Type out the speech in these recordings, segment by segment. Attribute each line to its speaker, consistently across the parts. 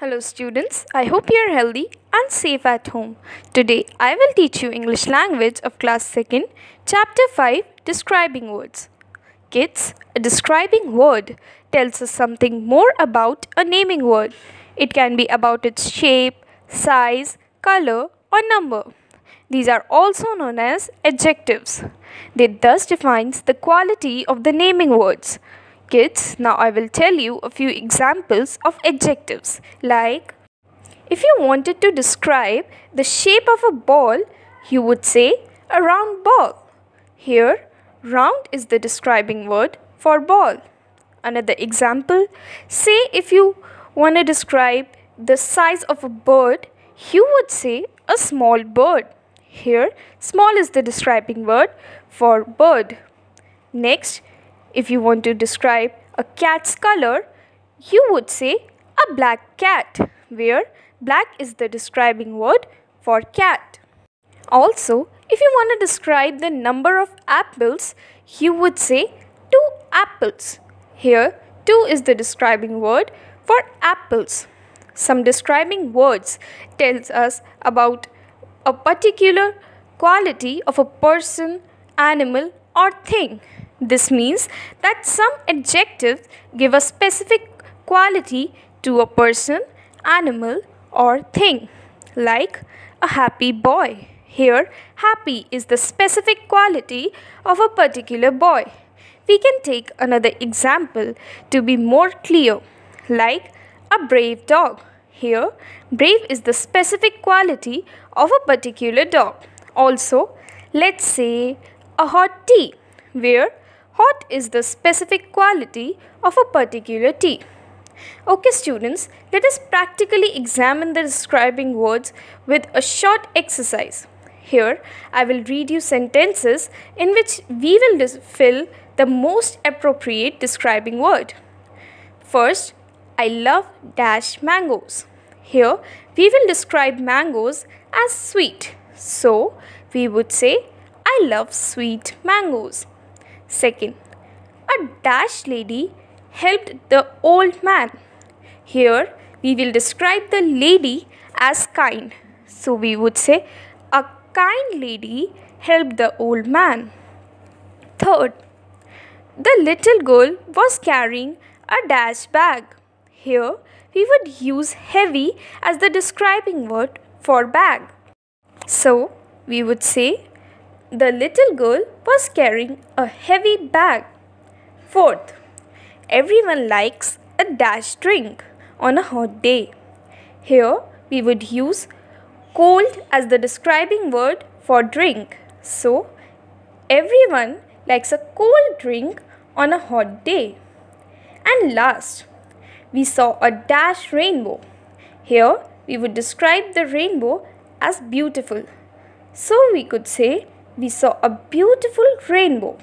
Speaker 1: Hello students, I hope you are healthy and safe at home. Today I will teach you English language of class 2nd, chapter 5, describing words. Kids, a describing word tells us something more about a naming word. It can be about its shape, size, color or number. These are also known as adjectives. They thus defines the quality of the naming words. Kids, now I will tell you a few examples of adjectives like if you wanted to describe the shape of a ball, you would say a round ball. Here, round is the describing word for ball. Another example say if you want to describe the size of a bird, you would say a small bird. Here, small is the describing word for bird. Next, if you want to describe a cat's color, you would say a black cat, where black is the describing word for cat. Also, if you want to describe the number of apples, you would say two apples. Here, two is the describing word for apples. Some describing words tells us about a particular quality of a person, animal or thing. This means that some adjectives give a specific quality to a person, animal, or thing, like a happy boy. Here, happy is the specific quality of a particular boy. We can take another example to be more clear, like a brave dog. Here, brave is the specific quality of a particular dog. Also, let's say a hot tea, where Hot is the specific quality of a particular tea. Okay students, let us practically examine the describing words with a short exercise. Here, I will read you sentences in which we will fill the most appropriate describing word. First, I love dash mangoes. Here, we will describe mangoes as sweet. So, we would say, I love sweet mangoes. Second, a dash lady helped the old man. Here we will describe the lady as kind. So we would say a kind lady helped the old man. Third, the little girl was carrying a dash bag. Here we would use heavy as the describing word for bag. So we would say the little girl was carrying a heavy bag. Fourth, everyone likes a dash drink on a hot day. Here we would use cold as the describing word for drink. So, everyone likes a cold drink on a hot day. And last, we saw a dash rainbow. Here we would describe the rainbow as beautiful. So we could say we saw a beautiful rainbow.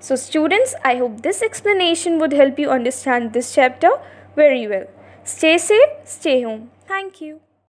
Speaker 1: So students, I hope this explanation would help you understand this chapter very well. Stay safe, stay home. Thank you.